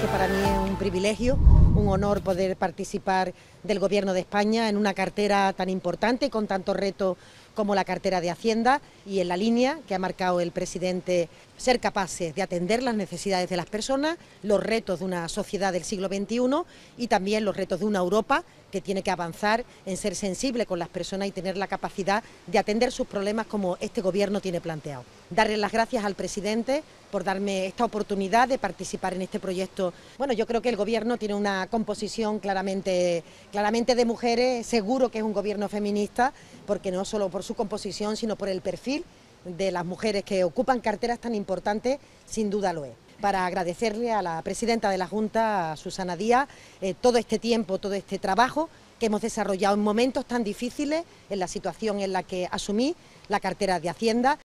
que para mí es un privilegio, un honor poder participar del Gobierno de España en una cartera tan importante y con tanto reto como la cartera de Hacienda y en la línea que ha marcado el presidente, ser capaces de atender las necesidades de las personas, los retos de una sociedad del siglo XXI y también los retos de una Europa que tiene que avanzar en ser sensible con las personas y tener la capacidad de atender sus problemas como este Gobierno tiene planteado darle las gracias al presidente por darme esta oportunidad de participar en este proyecto. Bueno, yo creo que el gobierno tiene una composición claramente, claramente de mujeres, seguro que es un gobierno feminista, porque no solo por su composición, sino por el perfil de las mujeres que ocupan carteras tan importantes, sin duda lo es para agradecerle a la presidenta de la Junta, Susana Díaz, eh, todo este tiempo, todo este trabajo que hemos desarrollado en momentos tan difíciles, en la situación en la que asumí la cartera de Hacienda.